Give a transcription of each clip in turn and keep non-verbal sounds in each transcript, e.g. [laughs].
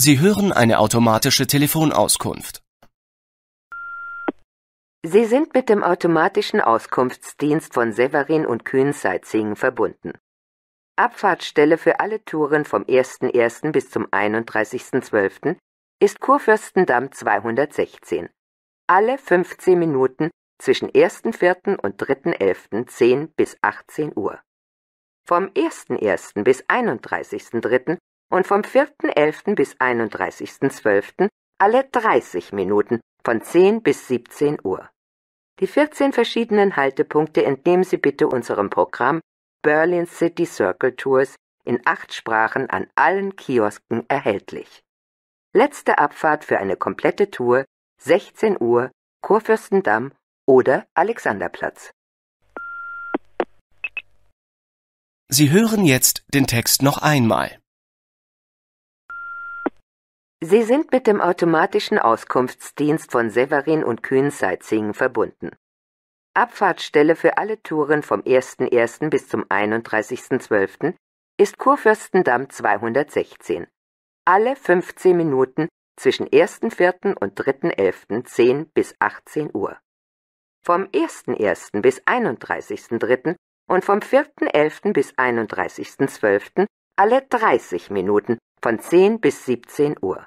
Sie hören eine automatische Telefonauskunft. Sie sind mit dem automatischen Auskunftsdienst von Severin und Kühn Sightseeing verbunden. Abfahrtsstelle für alle Touren vom 01.01. bis zum 31.12. ist Kurfürstendamm 216. Alle 15 Minuten zwischen 1.04. und 3.11. 10 bis 18 Uhr. Vom 01.01. bis 31.03 und vom 4.11. bis 31.12. alle 30 Minuten von 10 bis 17 Uhr. Die 14 verschiedenen Haltepunkte entnehmen Sie bitte unserem Programm Berlin City Circle Tours in acht Sprachen an allen Kiosken erhältlich. Letzte Abfahrt für eine komplette Tour 16 Uhr Kurfürstendamm oder Alexanderplatz. Sie hören jetzt den Text noch einmal. Sie sind mit dem automatischen Auskunftsdienst von Severin und kühn verbunden. Abfahrtsstelle für alle Touren vom 01.01. bis zum 31.12. ist Kurfürstendamm 216. Alle 15 Minuten zwischen 1.04. und 3.11. 10 bis 18 Uhr. Vom 1.01. bis 31.03. und vom 4.11. bis 31.12. alle 30 Minuten von 10 bis 17 Uhr.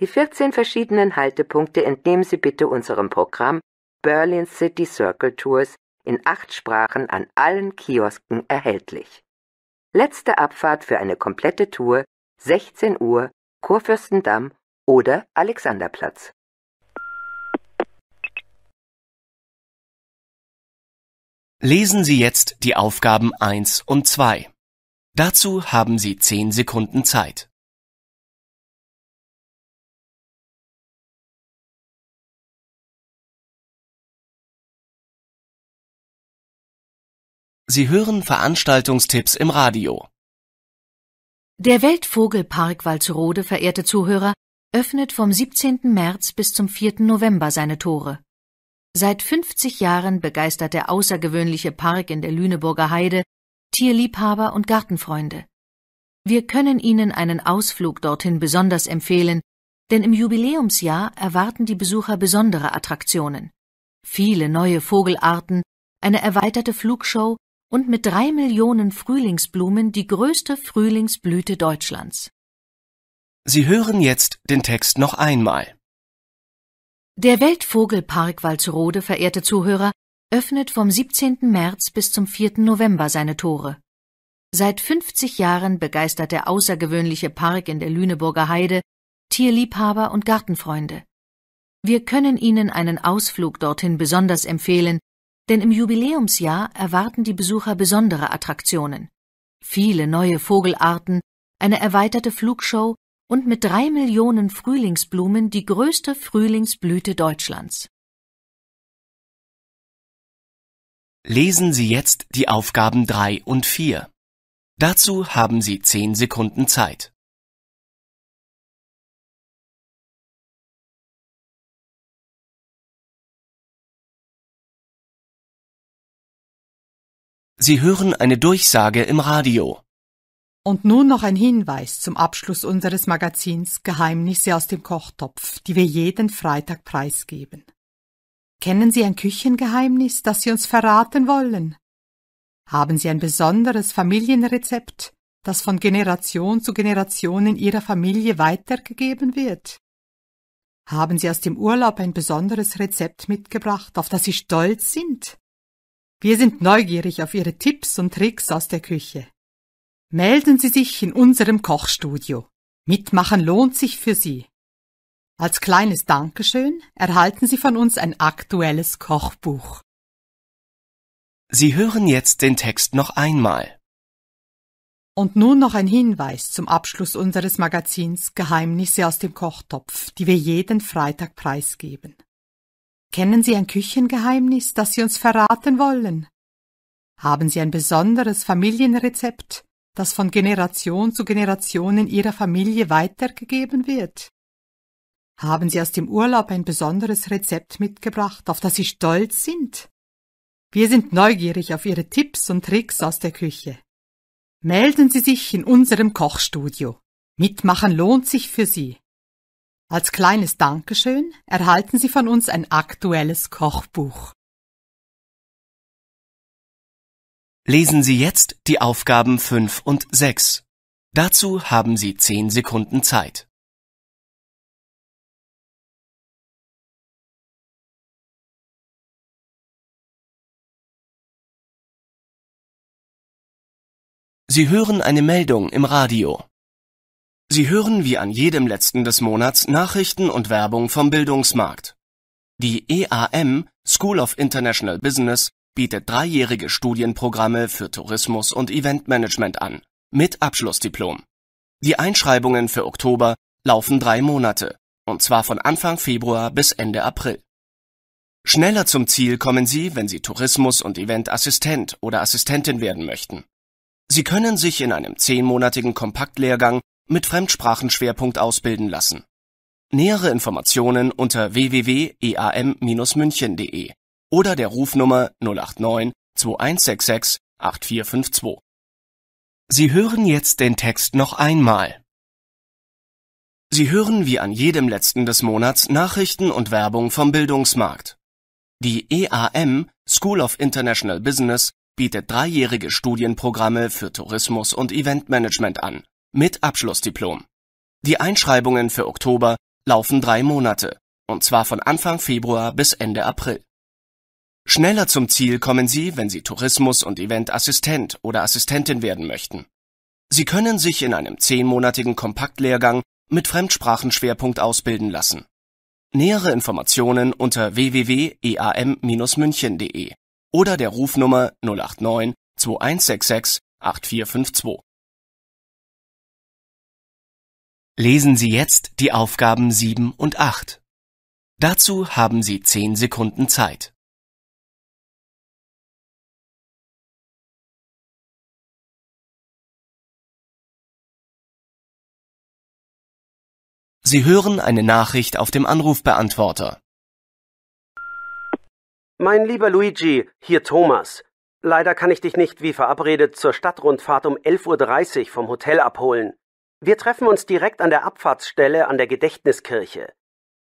Die 14 verschiedenen Haltepunkte entnehmen Sie bitte unserem Programm Berlin City Circle Tours in acht Sprachen an allen Kiosken erhältlich. Letzte Abfahrt für eine komplette Tour 16 Uhr Kurfürstendamm oder Alexanderplatz. Lesen Sie jetzt die Aufgaben 1 und 2. Dazu haben Sie 10 Sekunden Zeit. Sie hören Veranstaltungstipps im Radio. Der Weltvogelpark Walzerode, verehrte Zuhörer, öffnet vom 17. März bis zum 4. November seine Tore. Seit 50 Jahren begeistert der außergewöhnliche Park in der Lüneburger Heide Tierliebhaber und Gartenfreunde. Wir können Ihnen einen Ausflug dorthin besonders empfehlen, denn im Jubiläumsjahr erwarten die Besucher besondere Attraktionen. Viele neue Vogelarten, eine erweiterte Flugshow und mit drei Millionen Frühlingsblumen die größte Frühlingsblüte Deutschlands. Sie hören jetzt den Text noch einmal. Der Weltvogelpark Walzerode, verehrte Zuhörer, öffnet vom 17. März bis zum 4. November seine Tore. Seit 50 Jahren begeistert der außergewöhnliche Park in der Lüneburger Heide Tierliebhaber und Gartenfreunde. Wir können Ihnen einen Ausflug dorthin besonders empfehlen, denn im Jubiläumsjahr erwarten die Besucher besondere Attraktionen. Viele neue Vogelarten, eine erweiterte Flugshow und mit drei Millionen Frühlingsblumen die größte Frühlingsblüte Deutschlands. Lesen Sie jetzt die Aufgaben drei und vier. Dazu haben Sie zehn Sekunden Zeit. Sie hören eine Durchsage im Radio. Und nun noch ein Hinweis zum Abschluss unseres Magazins Geheimnisse aus dem Kochtopf, die wir jeden Freitag preisgeben. Kennen Sie ein Küchengeheimnis, das Sie uns verraten wollen? Haben Sie ein besonderes Familienrezept, das von Generation zu Generation in Ihrer Familie weitergegeben wird? Haben Sie aus dem Urlaub ein besonderes Rezept mitgebracht, auf das Sie stolz sind? Wir sind neugierig auf Ihre Tipps und Tricks aus der Küche. Melden Sie sich in unserem Kochstudio. Mitmachen lohnt sich für Sie. Als kleines Dankeschön erhalten Sie von uns ein aktuelles Kochbuch. Sie hören jetzt den Text noch einmal. Und nun noch ein Hinweis zum Abschluss unseres Magazins Geheimnisse aus dem Kochtopf, die wir jeden Freitag preisgeben. Kennen Sie ein Küchengeheimnis, das Sie uns verraten wollen? Haben Sie ein besonderes Familienrezept, das von Generation zu Generation in Ihrer Familie weitergegeben wird? Haben Sie aus dem Urlaub ein besonderes Rezept mitgebracht, auf das Sie stolz sind? Wir sind neugierig auf Ihre Tipps und Tricks aus der Küche. Melden Sie sich in unserem Kochstudio. Mitmachen lohnt sich für Sie. Als kleines Dankeschön erhalten Sie von uns ein aktuelles Kochbuch. Lesen Sie jetzt die Aufgaben 5 und 6. Dazu haben Sie 10 Sekunden Zeit. Sie hören eine Meldung im Radio. Sie hören wie an jedem letzten des Monats Nachrichten und Werbung vom Bildungsmarkt. Die EAM School of International Business bietet dreijährige Studienprogramme für Tourismus und Eventmanagement an, mit Abschlussdiplom. Die Einschreibungen für Oktober laufen drei Monate, und zwar von Anfang Februar bis Ende April. Schneller zum Ziel kommen Sie, wenn Sie Tourismus- und Eventassistent oder Assistentin werden möchten. Sie können sich in einem zehnmonatigen Kompaktlehrgang mit Fremdsprachenschwerpunkt ausbilden lassen. Nähere Informationen unter www.eam-münchen.de oder der Rufnummer 089 2166 8452. Sie hören jetzt den Text noch einmal. Sie hören wie an jedem letzten des Monats Nachrichten und Werbung vom Bildungsmarkt. Die EAM School of International Business bietet dreijährige Studienprogramme für Tourismus und Eventmanagement an mit Abschlussdiplom. Die Einschreibungen für Oktober laufen drei Monate, und zwar von Anfang Februar bis Ende April. Schneller zum Ziel kommen Sie, wenn Sie Tourismus- und Eventassistent oder Assistentin werden möchten. Sie können sich in einem zehnmonatigen Kompaktlehrgang mit Fremdsprachenschwerpunkt ausbilden lassen. Nähere Informationen unter www.eam-münchen.de oder der Rufnummer 089 2166 8452. Lesen Sie jetzt die Aufgaben 7 und 8. Dazu haben Sie 10 Sekunden Zeit. Sie hören eine Nachricht auf dem Anrufbeantworter. Mein lieber Luigi, hier Thomas. Leider kann ich dich nicht wie verabredet zur Stadtrundfahrt um 11.30 Uhr vom Hotel abholen. Wir treffen uns direkt an der Abfahrtsstelle an der Gedächtniskirche.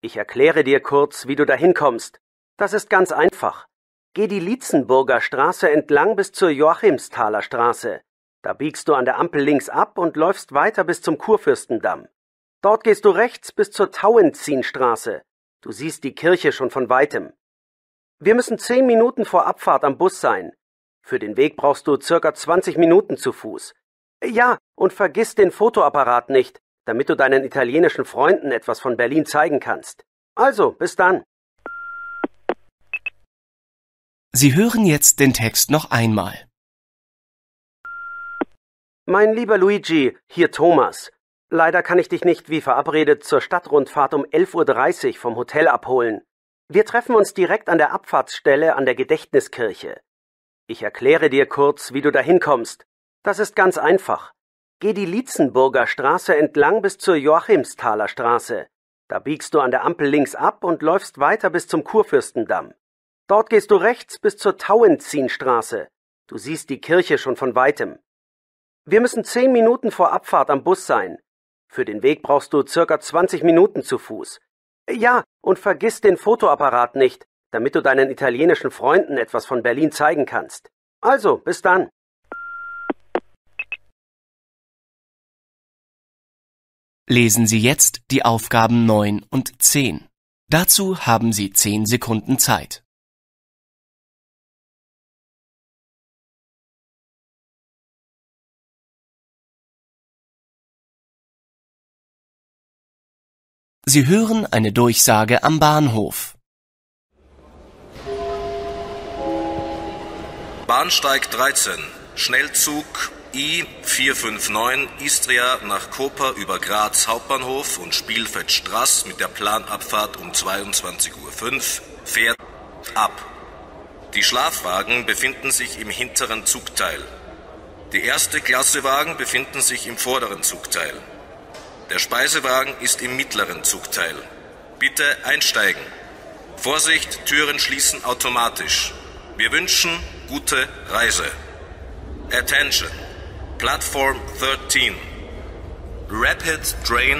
Ich erkläre dir kurz, wie du dahin kommst. Das ist ganz einfach. Geh die Lietzenburger Straße entlang bis zur Joachimsthaler Straße. Da biegst du an der Ampel links ab und läufst weiter bis zum Kurfürstendamm. Dort gehst du rechts bis zur Tauentzienstraße. Du siehst die Kirche schon von weitem. Wir müssen zehn Minuten vor Abfahrt am Bus sein. Für den Weg brauchst du circa 20 Minuten zu Fuß. Ja, und vergiss den Fotoapparat nicht, damit du deinen italienischen Freunden etwas von Berlin zeigen kannst. Also, bis dann. Sie hören jetzt den Text noch einmal. Mein lieber Luigi, hier Thomas. Leider kann ich dich nicht wie verabredet zur Stadtrundfahrt um 11.30 Uhr vom Hotel abholen. Wir treffen uns direkt an der Abfahrtsstelle an der Gedächtniskirche. Ich erkläre dir kurz, wie du dahin kommst. Das ist ganz einfach. Geh die Lietzenburger Straße entlang bis zur Joachimsthaler Straße. Da biegst du an der Ampel links ab und läufst weiter bis zum Kurfürstendamm. Dort gehst du rechts bis zur Tauentzienstraße. Du siehst die Kirche schon von weitem. Wir müssen zehn Minuten vor Abfahrt am Bus sein. Für den Weg brauchst du circa 20 Minuten zu Fuß. Ja, und vergiss den Fotoapparat nicht, damit du deinen italienischen Freunden etwas von Berlin zeigen kannst. Also, bis dann. Lesen Sie jetzt die Aufgaben 9 und 10. Dazu haben Sie 10 Sekunden Zeit. Sie hören eine Durchsage am Bahnhof. Bahnsteig 13, Schnellzug I459 Istria nach Koper über Graz Hauptbahnhof und Spielfeld Straß mit der Planabfahrt um 22.05 Uhr fährt ab. Die Schlafwagen befinden sich im hinteren Zugteil. Die erste Klassewagen befinden sich im vorderen Zugteil. Der Speisewagen ist im mittleren Zugteil. Bitte einsteigen. Vorsicht, Türen schließen automatisch. Wir wünschen gute Reise. Attention. Platform 13. Rapid Train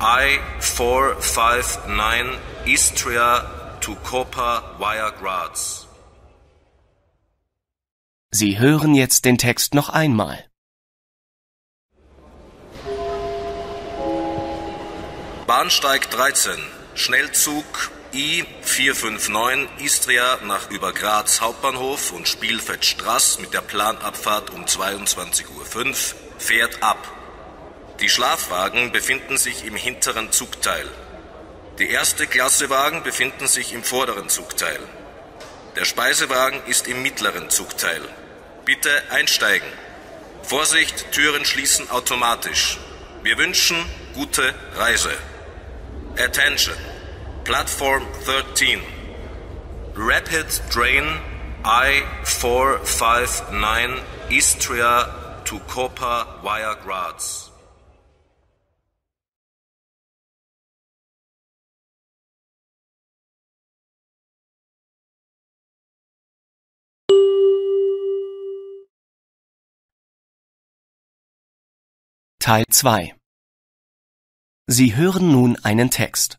I459 Istria to Copa via Graz. Sie hören jetzt den Text noch einmal. Bahnsteig 13, Schnellzug I459 Istria nach über Graz Hauptbahnhof und Spielfeldstraß mit der Planabfahrt um 22.05 Uhr fährt ab. Die Schlafwagen befinden sich im hinteren Zugteil. Die erste Klassewagen befinden sich im vorderen Zugteil. Der Speisewagen ist im mittleren Zugteil. Bitte einsteigen. Vorsicht, Türen schließen automatisch. Wir wünschen gute Reise. Attention. Platform 13. Rapid Drain I459 Istria to Copa via Graz. Teil 2 Sie hören nun einen Text.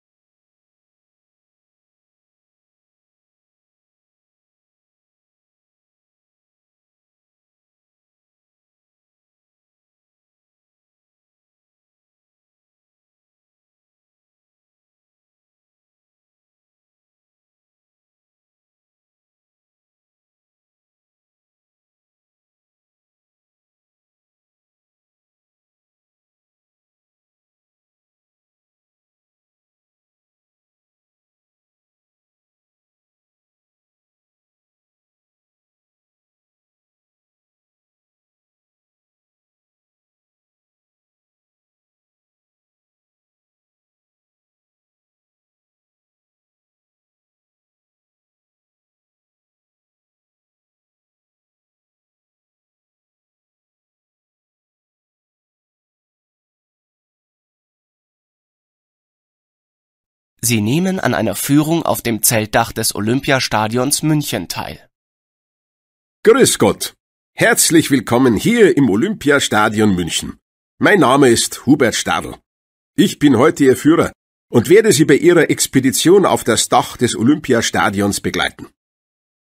Sie nehmen an einer Führung auf dem Zeltdach des Olympiastadions München teil. Grüß Gott! Herzlich willkommen hier im Olympiastadion München. Mein Name ist Hubert Stadl. Ich bin heute Ihr Führer und werde Sie bei Ihrer Expedition auf das Dach des Olympiastadions begleiten.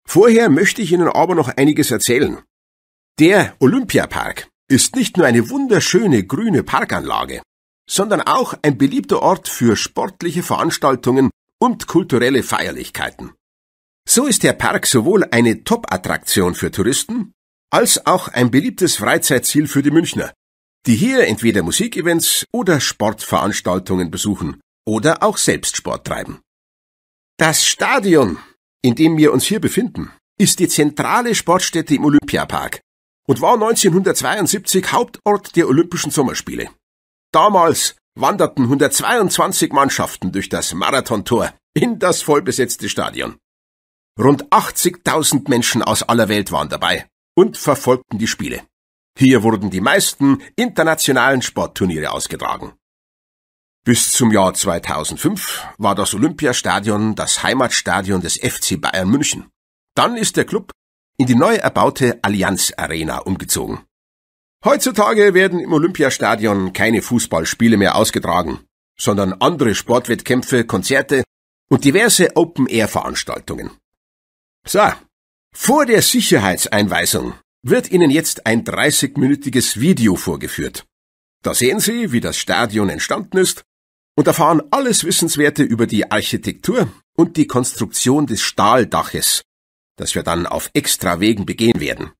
Vorher möchte ich Ihnen aber noch einiges erzählen. Der Olympiapark ist nicht nur eine wunderschöne grüne Parkanlage, sondern auch ein beliebter Ort für sportliche Veranstaltungen und kulturelle Feierlichkeiten. So ist der Park sowohl eine Top-Attraktion für Touristen als auch ein beliebtes Freizeitziel für die Münchner, die hier entweder Musikevents oder Sportveranstaltungen besuchen oder auch selbst Sport treiben. Das Stadion, in dem wir uns hier befinden, ist die zentrale Sportstätte im Olympiapark und war 1972 Hauptort der Olympischen Sommerspiele. Damals wanderten 122 Mannschaften durch das Marathontor in das vollbesetzte Stadion. Rund 80.000 Menschen aus aller Welt waren dabei und verfolgten die Spiele. Hier wurden die meisten internationalen Sportturniere ausgetragen. Bis zum Jahr 2005 war das Olympiastadion das Heimatstadion des FC Bayern München. Dann ist der Club in die neu erbaute Allianz Arena umgezogen. Heutzutage werden im Olympiastadion keine Fußballspiele mehr ausgetragen, sondern andere Sportwettkämpfe, Konzerte und diverse Open-Air-Veranstaltungen. So, vor der Sicherheitseinweisung wird Ihnen jetzt ein 30-minütiges Video vorgeführt. Da sehen Sie, wie das Stadion entstanden ist und erfahren alles Wissenswerte über die Architektur und die Konstruktion des Stahldaches, das wir dann auf extra Wegen begehen werden.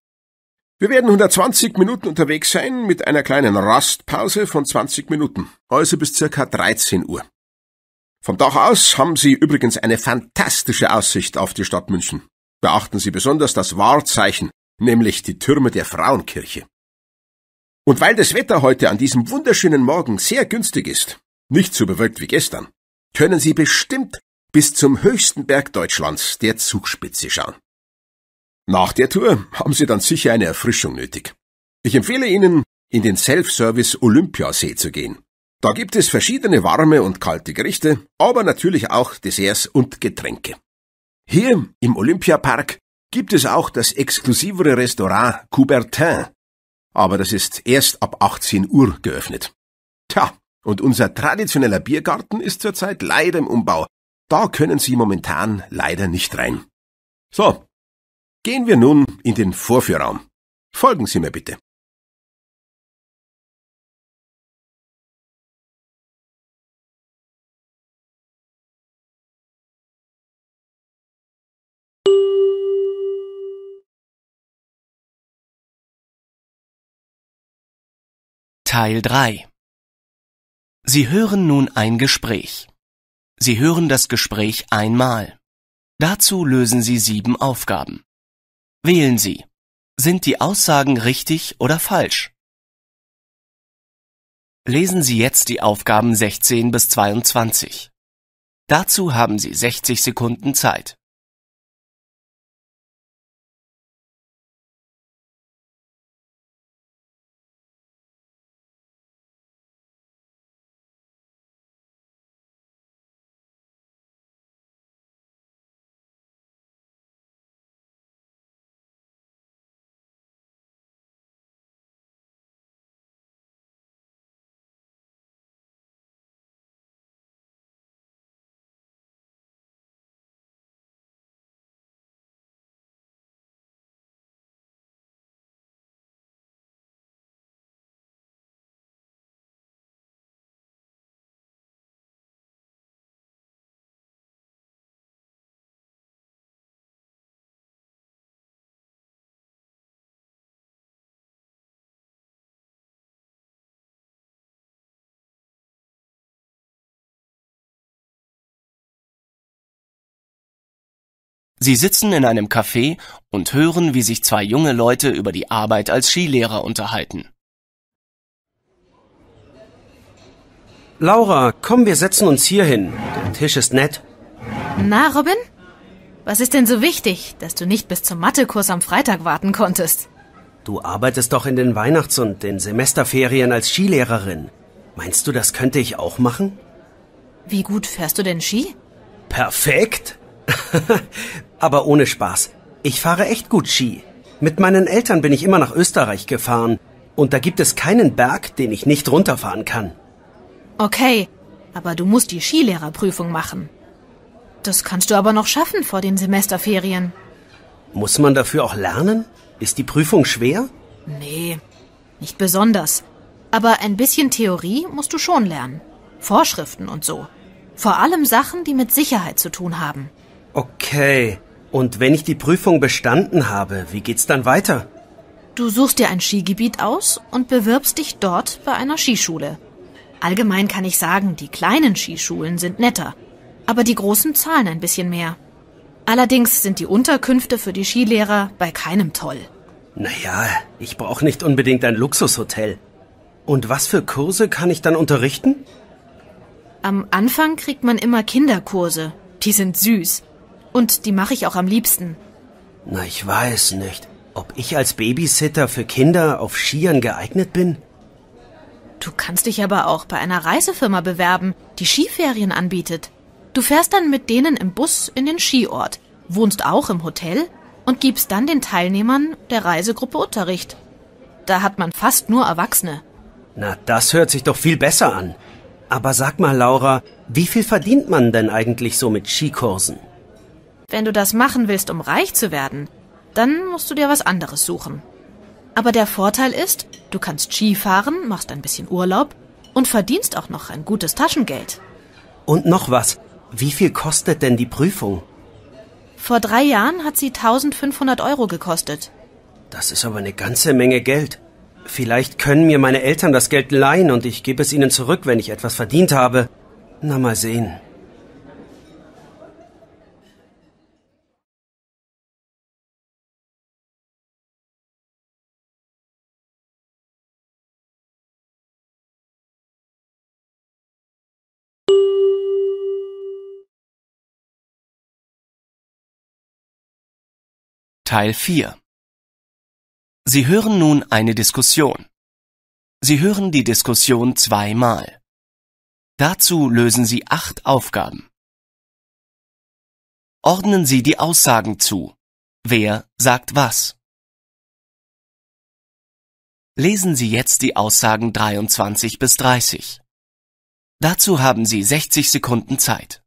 Wir werden 120 Minuten unterwegs sein mit einer kleinen Rastpause von 20 Minuten, also bis circa 13 Uhr. Vom Dach aus haben Sie übrigens eine fantastische Aussicht auf die Stadt München. Beachten Sie besonders das Wahrzeichen, nämlich die Türme der Frauenkirche. Und weil das Wetter heute an diesem wunderschönen Morgen sehr günstig ist, nicht so bewölkt wie gestern, können Sie bestimmt bis zum höchsten Berg Deutschlands, der Zugspitze, schauen. Nach der Tour haben Sie dann sicher eine Erfrischung nötig. Ich empfehle Ihnen, in den Self-Service Olympiasee zu gehen. Da gibt es verschiedene warme und kalte Gerichte, aber natürlich auch Desserts und Getränke. Hier im Olympiapark gibt es auch das exklusivere Restaurant Coubertin, aber das ist erst ab 18 Uhr geöffnet. Tja, und unser traditioneller Biergarten ist zurzeit leider im Umbau. Da können Sie momentan leider nicht rein. So, Gehen wir nun in den Vorführraum. Folgen Sie mir bitte. Teil 3 Sie hören nun ein Gespräch. Sie hören das Gespräch einmal. Dazu lösen Sie sieben Aufgaben. Wählen Sie. Sind die Aussagen richtig oder falsch? Lesen Sie jetzt die Aufgaben 16 bis 22. Dazu haben Sie 60 Sekunden Zeit. Sie sitzen in einem Café und hören, wie sich zwei junge Leute über die Arbeit als Skilehrer unterhalten. Laura, komm, wir setzen uns hier hin. Der Tisch ist nett. Na, Robin? Was ist denn so wichtig, dass du nicht bis zum Mathekurs am Freitag warten konntest? Du arbeitest doch in den Weihnachts- und den Semesterferien als Skilehrerin. Meinst du, das könnte ich auch machen? Wie gut fährst du denn Ski? Perfekt! [laughs] Aber ohne Spaß. Ich fahre echt gut Ski. Mit meinen Eltern bin ich immer nach Österreich gefahren. Und da gibt es keinen Berg, den ich nicht runterfahren kann. Okay, aber du musst die Skilehrerprüfung machen. Das kannst du aber noch schaffen vor den Semesterferien. Muss man dafür auch lernen? Ist die Prüfung schwer? Nee, nicht besonders. Aber ein bisschen Theorie musst du schon lernen. Vorschriften und so. Vor allem Sachen, die mit Sicherheit zu tun haben. Okay. Und wenn ich die Prüfung bestanden habe, wie geht's dann weiter? Du suchst dir ein Skigebiet aus und bewirbst dich dort bei einer Skischule. Allgemein kann ich sagen, die kleinen Skischulen sind netter, aber die großen zahlen ein bisschen mehr. Allerdings sind die Unterkünfte für die Skilehrer bei keinem toll. Naja, ich brauche nicht unbedingt ein Luxushotel. Und was für Kurse kann ich dann unterrichten? Am Anfang kriegt man immer Kinderkurse. Die sind süß. Und die mache ich auch am liebsten. Na, ich weiß nicht, ob ich als Babysitter für Kinder auf Skiern geeignet bin. Du kannst dich aber auch bei einer Reisefirma bewerben, die Skiferien anbietet. Du fährst dann mit denen im Bus in den Skiort, wohnst auch im Hotel und gibst dann den Teilnehmern der Reisegruppe Unterricht. Da hat man fast nur Erwachsene. Na, das hört sich doch viel besser an. Aber sag mal, Laura, wie viel verdient man denn eigentlich so mit Skikursen? Wenn du das machen willst, um reich zu werden, dann musst du dir was anderes suchen. Aber der Vorteil ist, du kannst Ski fahren, machst ein bisschen Urlaub und verdienst auch noch ein gutes Taschengeld. Und noch was. Wie viel kostet denn die Prüfung? Vor drei Jahren hat sie 1500 Euro gekostet. Das ist aber eine ganze Menge Geld. Vielleicht können mir meine Eltern das Geld leihen und ich gebe es ihnen zurück, wenn ich etwas verdient habe. Na mal sehen. Teil 4. Sie hören nun eine Diskussion. Sie hören die Diskussion zweimal. Dazu lösen Sie acht Aufgaben. Ordnen Sie die Aussagen zu. Wer sagt was? Lesen Sie jetzt die Aussagen 23 bis 30. Dazu haben Sie 60 Sekunden Zeit.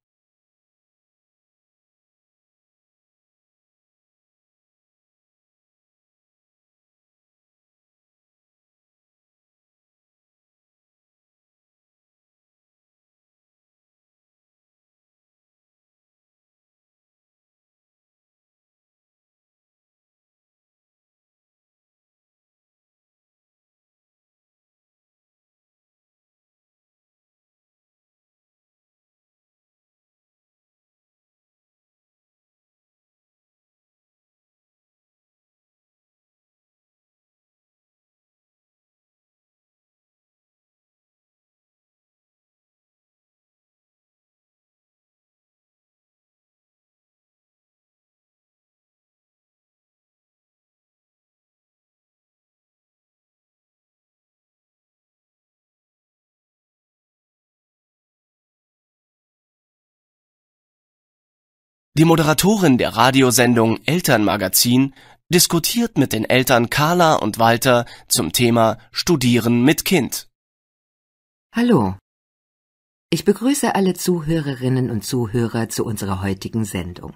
Die Moderatorin der Radiosendung Elternmagazin diskutiert mit den Eltern Carla und Walter zum Thema Studieren mit Kind. Hallo. Ich begrüße alle Zuhörerinnen und Zuhörer zu unserer heutigen Sendung.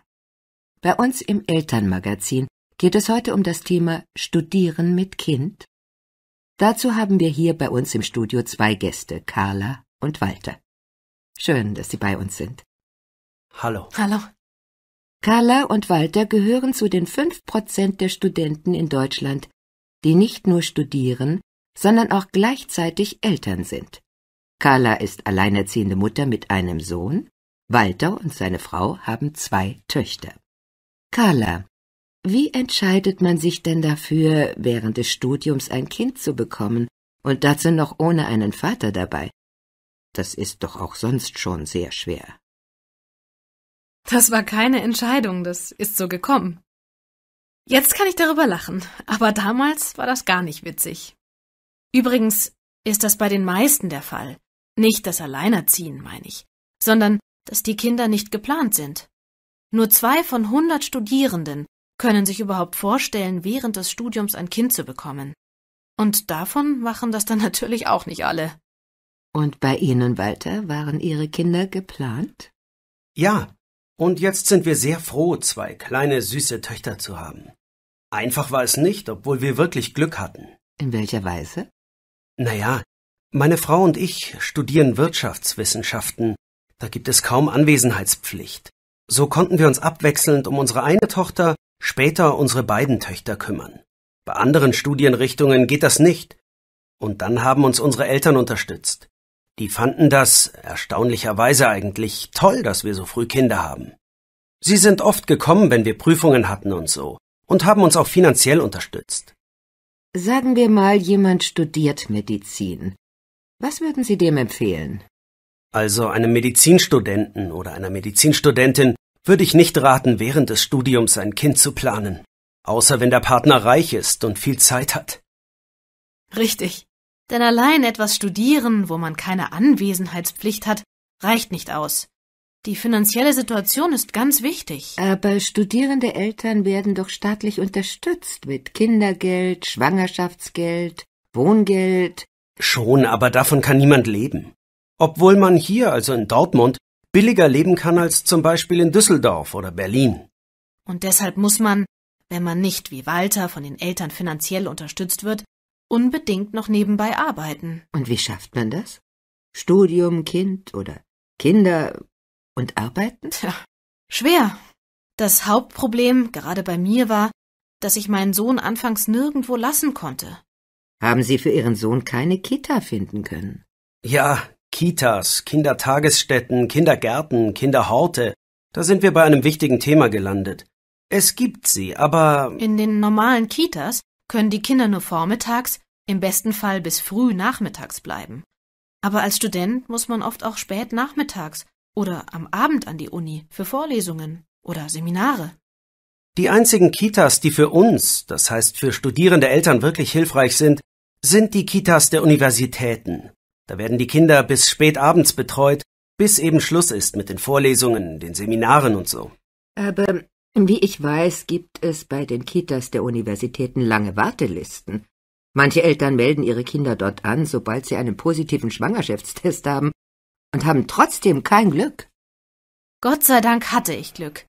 Bei uns im Elternmagazin geht es heute um das Thema Studieren mit Kind. Dazu haben wir hier bei uns im Studio zwei Gäste, Carla und Walter. Schön, dass Sie bei uns sind. Hallo. Hallo. Carla und Walter gehören zu den fünf Prozent der Studenten in Deutschland, die nicht nur studieren, sondern auch gleichzeitig Eltern sind. Carla ist alleinerziehende Mutter mit einem Sohn, Walter und seine Frau haben zwei Töchter. Carla, wie entscheidet man sich denn dafür, während des Studiums ein Kind zu bekommen und dazu noch ohne einen Vater dabei? Das ist doch auch sonst schon sehr schwer. Das war keine Entscheidung, das ist so gekommen. Jetzt kann ich darüber lachen, aber damals war das gar nicht witzig. Übrigens ist das bei den meisten der Fall. Nicht das Alleinerziehen, meine ich, sondern dass die Kinder nicht geplant sind. Nur zwei von hundert Studierenden können sich überhaupt vorstellen, während des Studiums ein Kind zu bekommen. Und davon machen das dann [laughs] natürlich auch nicht alle. Und bei Ihnen, Walter, waren Ihre Kinder geplant? Ja, und jetzt sind wir sehr froh, zwei kleine süße Töchter zu haben. Einfach war es nicht, obwohl wir wirklich Glück hatten. In welcher Weise? Naja, meine Frau und ich studieren Wirtschaftswissenschaften. Da gibt es kaum Anwesenheitspflicht. So konnten wir uns abwechselnd um unsere eine Tochter, später unsere beiden Töchter kümmern. Bei anderen Studienrichtungen geht das nicht. Und dann haben uns unsere Eltern unterstützt. Die fanden das, erstaunlicherweise eigentlich, toll, dass wir so früh Kinder haben. Sie sind oft gekommen, wenn wir Prüfungen hatten und so, und haben uns auch finanziell unterstützt. Sagen wir mal, jemand studiert Medizin. Was würden Sie dem empfehlen? Also einem Medizinstudenten oder einer Medizinstudentin würde ich nicht raten, während des Studiums ein Kind zu planen, außer wenn der Partner reich ist und viel Zeit hat. Richtig. Denn allein etwas studieren, wo man keine Anwesenheitspflicht hat, reicht nicht aus. Die finanzielle Situation ist ganz wichtig. Aber studierende Eltern werden doch staatlich unterstützt mit Kindergeld, Schwangerschaftsgeld, Wohngeld. Schon, aber davon kann niemand leben. Obwohl man hier, also in Dortmund, billiger leben kann als zum Beispiel in Düsseldorf oder Berlin. Und deshalb muss man, wenn man nicht wie Walter von den Eltern finanziell unterstützt wird, unbedingt noch nebenbei arbeiten. Und wie schafft man das? Studium, Kind oder Kinder und arbeiten? Tja, schwer. Das Hauptproblem, gerade bei mir, war, dass ich meinen Sohn anfangs nirgendwo lassen konnte. Haben Sie für Ihren Sohn keine Kita finden können? Ja, Kitas, Kindertagesstätten, Kindergärten, Kinderhorte. Da sind wir bei einem wichtigen Thema gelandet. Es gibt sie, aber. In den normalen Kitas können die Kinder nur vormittags, im besten Fall bis früh nachmittags bleiben. Aber als Student muss man oft auch spät nachmittags oder am Abend an die Uni für Vorlesungen oder Seminare. Die einzigen Kitas, die für uns, das heißt für studierende Eltern wirklich hilfreich sind, sind die Kitas der Universitäten. Da werden die Kinder bis spät abends betreut, bis eben Schluss ist mit den Vorlesungen, den Seminaren und so. Aber wie ich weiß, gibt es bei den Kitas der Universitäten lange Wartelisten. Manche Eltern melden ihre Kinder dort an, sobald sie einen positiven Schwangerschaftstest haben, und haben trotzdem kein Glück. Gott sei Dank hatte ich Glück,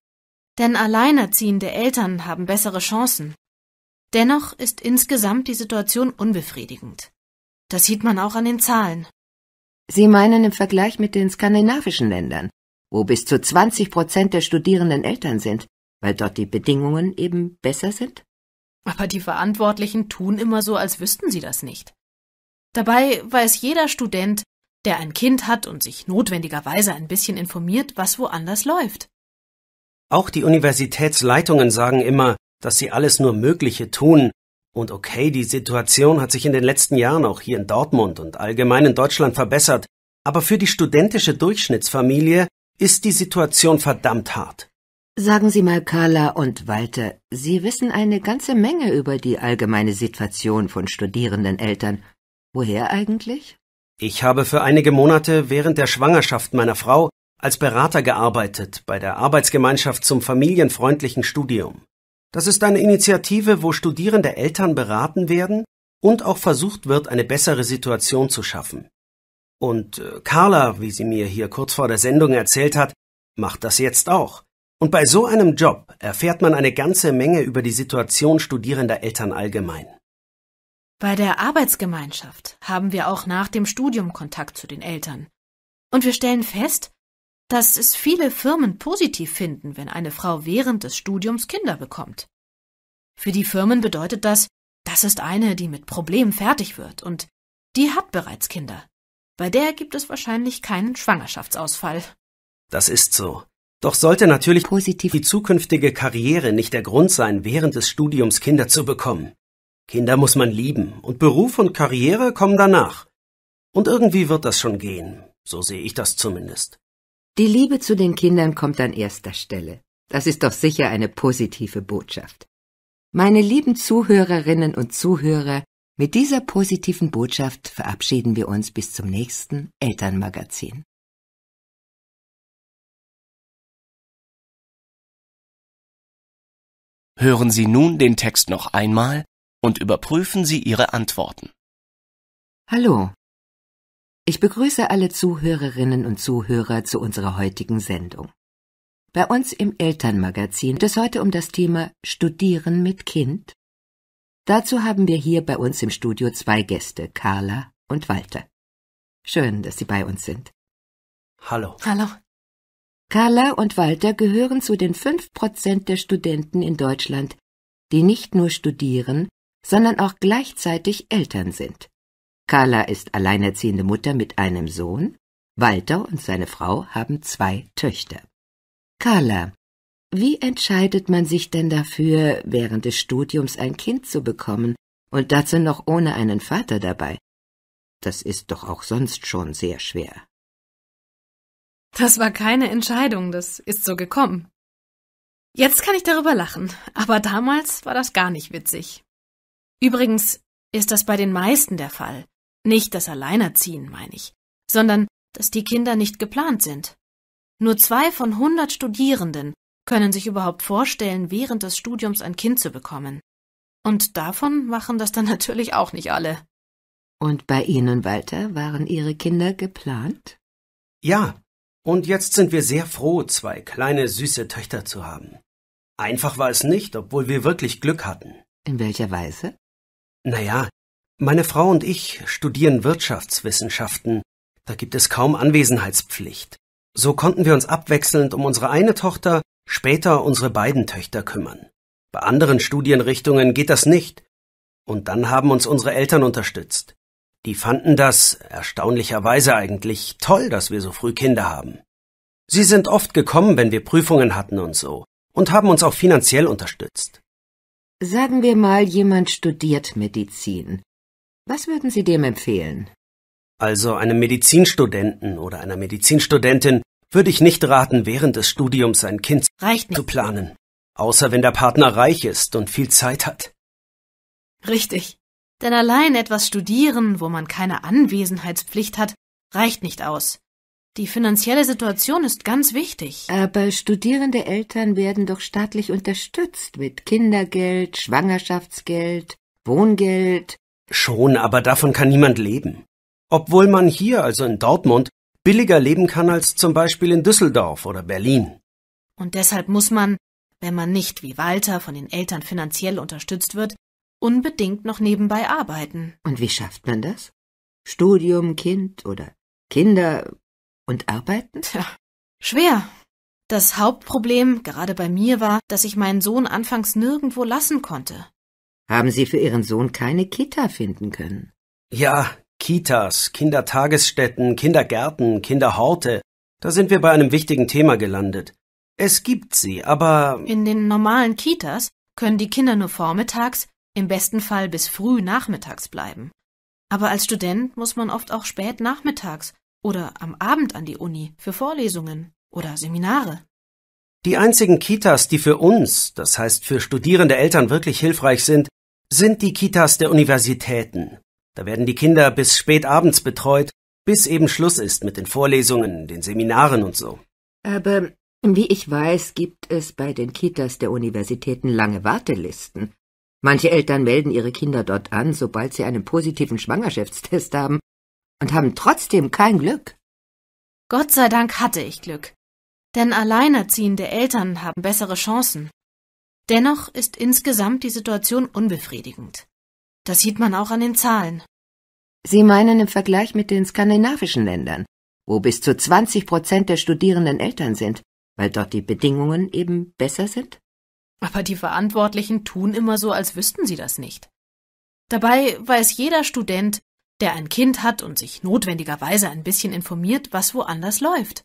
denn alleinerziehende Eltern haben bessere Chancen. Dennoch ist insgesamt die Situation unbefriedigend. Das sieht man auch an den Zahlen. Sie meinen im Vergleich mit den skandinavischen Ländern, wo bis zu 20 Prozent der Studierenden Eltern sind weil dort die Bedingungen eben besser sind? Aber die Verantwortlichen tun immer so, als wüssten sie das nicht. Dabei weiß jeder Student, der ein Kind hat und sich notwendigerweise ein bisschen informiert, was woanders läuft. Auch die Universitätsleitungen sagen immer, dass sie alles nur Mögliche tun. Und okay, die Situation hat sich in den letzten Jahren auch hier in Dortmund und allgemein in Deutschland verbessert, aber für die studentische Durchschnittsfamilie ist die Situation verdammt hart. Sagen Sie mal, Carla und Walter, Sie wissen eine ganze Menge über die allgemeine Situation von studierenden Eltern. Woher eigentlich? Ich habe für einige Monate während der Schwangerschaft meiner Frau als Berater gearbeitet bei der Arbeitsgemeinschaft zum familienfreundlichen Studium. Das ist eine Initiative, wo studierende Eltern beraten werden und auch versucht wird, eine bessere Situation zu schaffen. Und äh, Carla, wie sie mir hier kurz vor der Sendung erzählt hat, macht das jetzt auch. Und bei so einem Job erfährt man eine ganze Menge über die Situation studierender Eltern allgemein. Bei der Arbeitsgemeinschaft haben wir auch nach dem Studium Kontakt zu den Eltern. Und wir stellen fest, dass es viele Firmen positiv finden, wenn eine Frau während des Studiums Kinder bekommt. Für die Firmen bedeutet das, das ist eine, die mit Problemen fertig wird und die hat bereits Kinder. Bei der gibt es wahrscheinlich keinen Schwangerschaftsausfall. Das ist so. Doch sollte natürlich Positiv. die zukünftige Karriere nicht der Grund sein, während des Studiums Kinder zu bekommen. Kinder muss man lieben, und Beruf und Karriere kommen danach. Und irgendwie wird das schon gehen, so sehe ich das zumindest. Die Liebe zu den Kindern kommt an erster Stelle. Das ist doch sicher eine positive Botschaft. Meine lieben Zuhörerinnen und Zuhörer, mit dieser positiven Botschaft verabschieden wir uns bis zum nächsten Elternmagazin. Hören Sie nun den Text noch einmal und überprüfen Sie Ihre Antworten. Hallo. Ich begrüße alle Zuhörerinnen und Zuhörer zu unserer heutigen Sendung. Bei uns im Elternmagazin geht es heute um das Thema Studieren mit Kind. Dazu haben wir hier bei uns im Studio zwei Gäste, Carla und Walter. Schön, dass Sie bei uns sind. Hallo. Hallo. Carla und Walter gehören zu den fünf Prozent der Studenten in Deutschland, die nicht nur studieren, sondern auch gleichzeitig Eltern sind. Carla ist alleinerziehende Mutter mit einem Sohn, Walter und seine Frau haben zwei Töchter. Carla, wie entscheidet man sich denn dafür, während des Studiums ein Kind zu bekommen und dazu noch ohne einen Vater dabei? Das ist doch auch sonst schon sehr schwer. Das war keine Entscheidung, das ist so gekommen. Jetzt kann ich darüber lachen, aber damals war das gar nicht witzig. Übrigens ist das bei den meisten der Fall. Nicht das Alleinerziehen, meine ich, sondern dass die Kinder nicht geplant sind. Nur zwei von hundert Studierenden können sich überhaupt vorstellen, während des Studiums ein Kind zu bekommen. Und davon machen das dann [laughs] natürlich auch nicht alle. Und bei Ihnen, Walter, waren Ihre Kinder geplant? Ja, und jetzt sind wir sehr froh, zwei kleine süße Töchter zu haben. Einfach war es nicht, obwohl wir wirklich Glück hatten. In welcher Weise? Naja, meine Frau und ich studieren Wirtschaftswissenschaften. Da gibt es kaum Anwesenheitspflicht. So konnten wir uns abwechselnd um unsere eine Tochter, später unsere beiden Töchter kümmern. Bei anderen Studienrichtungen geht das nicht. Und dann haben uns unsere Eltern unterstützt. Die fanden das, erstaunlicherweise eigentlich, toll, dass wir so früh Kinder haben. Sie sind oft gekommen, wenn wir Prüfungen hatten und so, und haben uns auch finanziell unterstützt. Sagen wir mal, jemand studiert Medizin. Was würden Sie dem empfehlen? Also einem Medizinstudenten oder einer Medizinstudentin würde ich nicht raten, während des Studiums ein Kind zu planen. Außer wenn der Partner reich ist und viel Zeit hat. Richtig. Denn allein etwas studieren, wo man keine Anwesenheitspflicht hat, reicht nicht aus. Die finanzielle Situation ist ganz wichtig. Aber studierende Eltern werden doch staatlich unterstützt mit Kindergeld, Schwangerschaftsgeld, Wohngeld. Schon, aber davon kann niemand leben. Obwohl man hier, also in Dortmund, billiger leben kann als zum Beispiel in Düsseldorf oder Berlin. Und deshalb muss man, wenn man nicht wie Walter von den Eltern finanziell unterstützt wird, unbedingt noch nebenbei arbeiten. Und wie schafft man das? Studium, Kind oder Kinder und arbeiten? Tja, schwer. Das Hauptproblem gerade bei mir war, dass ich meinen Sohn anfangs nirgendwo lassen konnte. Haben Sie für Ihren Sohn keine Kita finden können? Ja, Kitas, Kindertagesstätten, Kindergärten, Kinderhorte. Da sind wir bei einem wichtigen Thema gelandet. Es gibt sie, aber. In den normalen Kitas können die Kinder nur vormittags im besten Fall bis früh nachmittags bleiben. Aber als Student muss man oft auch spät nachmittags oder am Abend an die Uni für Vorlesungen oder Seminare. Die einzigen Kitas, die für uns, das heißt für studierende Eltern wirklich hilfreich sind, sind die Kitas der Universitäten. Da werden die Kinder bis spät abends betreut, bis eben Schluss ist mit den Vorlesungen, den Seminaren und so. Aber wie ich weiß, gibt es bei den Kitas der Universitäten lange Wartelisten. Manche Eltern melden ihre Kinder dort an, sobald sie einen positiven Schwangerschaftstest haben und haben trotzdem kein Glück. Gott sei Dank hatte ich Glück. Denn alleinerziehende Eltern haben bessere Chancen. Dennoch ist insgesamt die Situation unbefriedigend. Das sieht man auch an den Zahlen. Sie meinen im Vergleich mit den skandinavischen Ländern, wo bis zu 20 Prozent der Studierenden Eltern sind, weil dort die Bedingungen eben besser sind? Aber die Verantwortlichen tun immer so, als wüssten sie das nicht. Dabei weiß jeder Student, der ein Kind hat und sich notwendigerweise ein bisschen informiert, was woanders läuft.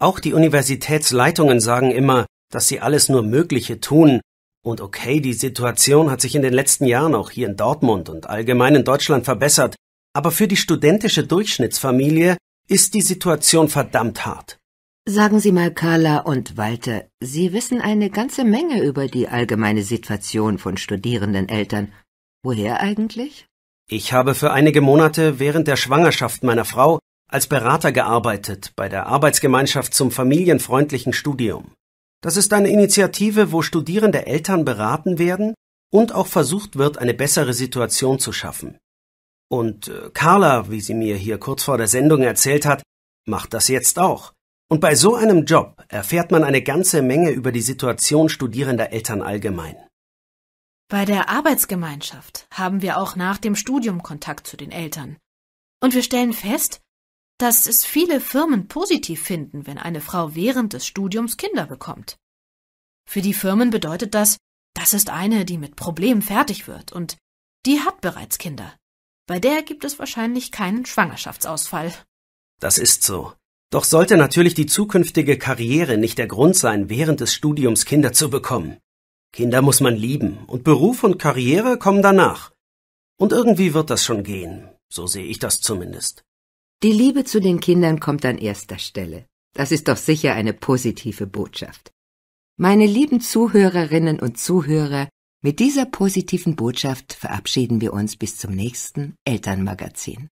Auch die Universitätsleitungen sagen immer, dass sie alles nur Mögliche tun. Und okay, die Situation hat sich in den letzten Jahren auch hier in Dortmund und allgemein in Deutschland verbessert, aber für die studentische Durchschnittsfamilie ist die Situation verdammt hart. Sagen Sie mal, Carla und Walter, Sie wissen eine ganze Menge über die allgemeine Situation von studierenden Eltern. Woher eigentlich? Ich habe für einige Monate während der Schwangerschaft meiner Frau als Berater gearbeitet bei der Arbeitsgemeinschaft zum familienfreundlichen Studium. Das ist eine Initiative, wo studierende Eltern beraten werden und auch versucht wird, eine bessere Situation zu schaffen. Und äh, Carla, wie sie mir hier kurz vor der Sendung erzählt hat, macht das jetzt auch. Und bei so einem Job erfährt man eine ganze Menge über die Situation studierender Eltern allgemein. Bei der Arbeitsgemeinschaft haben wir auch nach dem Studium Kontakt zu den Eltern. Und wir stellen fest, dass es viele Firmen positiv finden, wenn eine Frau während des Studiums Kinder bekommt. Für die Firmen bedeutet das, das ist eine, die mit Problemen fertig wird und die hat bereits Kinder. Bei der gibt es wahrscheinlich keinen Schwangerschaftsausfall. Das ist so. Doch sollte natürlich die zukünftige Karriere nicht der Grund sein, während des Studiums Kinder zu bekommen. Kinder muss man lieben, und Beruf und Karriere kommen danach. Und irgendwie wird das schon gehen, so sehe ich das zumindest. Die Liebe zu den Kindern kommt an erster Stelle. Das ist doch sicher eine positive Botschaft. Meine lieben Zuhörerinnen und Zuhörer, mit dieser positiven Botschaft verabschieden wir uns bis zum nächsten Elternmagazin.